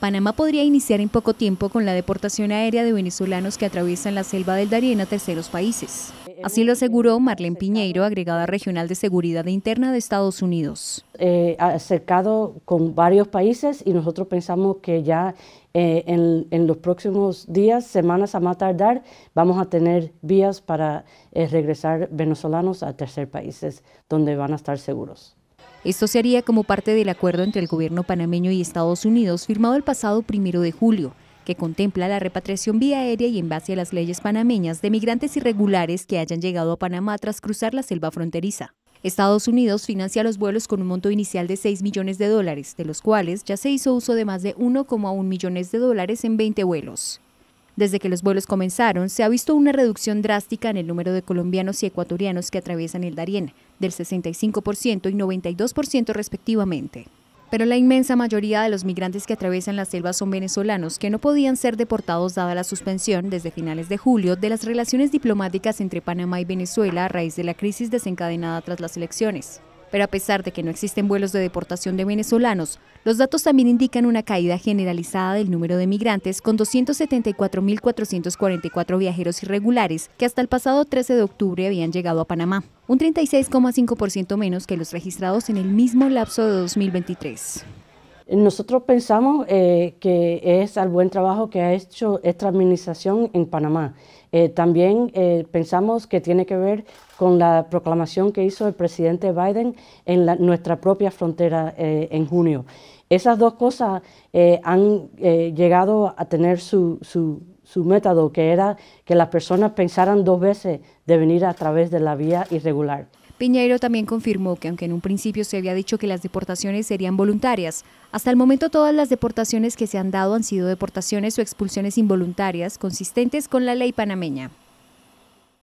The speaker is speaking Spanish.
Panamá podría iniciar en poco tiempo con la deportación aérea de venezolanos que atraviesan la selva del Darién a terceros países. Así lo aseguró Marlene Piñeiro, agregada regional de Seguridad Interna de Estados Unidos. Eh, acercado con varios países y nosotros pensamos que ya eh, en, los próximos días, semanas a más tardar, vamos a tener vías para eh, regresar venezolanos a terceros países donde van a estar seguros. Esto se haría como parte del acuerdo entre el gobierno panameño y Estados Unidos firmado el pasado primero de julio que contempla la repatriación vía aérea y en base a las leyes panameñas de migrantes irregulares que hayan llegado a Panamá tras cruzar la selva fronteriza. Estados Unidos financia los vuelos con un monto inicial de 6 millones de dólares, de los cuales ya se hizo uso de más de 1,1 millones de dólares en 20 vuelos. Desde que los vuelos comenzaron, se ha visto una reducción drástica en el número de colombianos y ecuatorianos que atraviesan el Darién, del 65% y 92% respectivamente. Pero la inmensa mayoría de los migrantes que atraviesan la selva son venezolanos que no podían ser deportados dada la suspensión desde finales de julio de las relaciones diplomáticas entre Panamá y Venezuela a raíz de la crisis desencadenada tras las elecciones. Pero a pesar de que no existen vuelos de deportación de venezolanos, los datos también indican una caída generalizada del número de migrantes con 274.444 viajeros irregulares que hasta el pasado 13 de octubre habían llegado a Panamá, un 36,5% menos que los registrados en el mismo lapso de 2023. Nosotros pensamos eh, que es al buen trabajo que ha hecho esta administración en Panamá. Eh, también eh, pensamos que tiene que ver con la proclamación que hizo el presidente Biden en nuestra propia frontera eh, en junio. Esas dos cosas han llegado a tener su, método, que era que las personas pensaran dos veces de venir a través de la vía irregular. Piñeiro también confirmó que aunque en un principio se había dicho que las deportaciones serían voluntarias, hasta el momento todas las deportaciones que se han dado han sido deportaciones o expulsiones involuntarias consistentes con la ley panameña.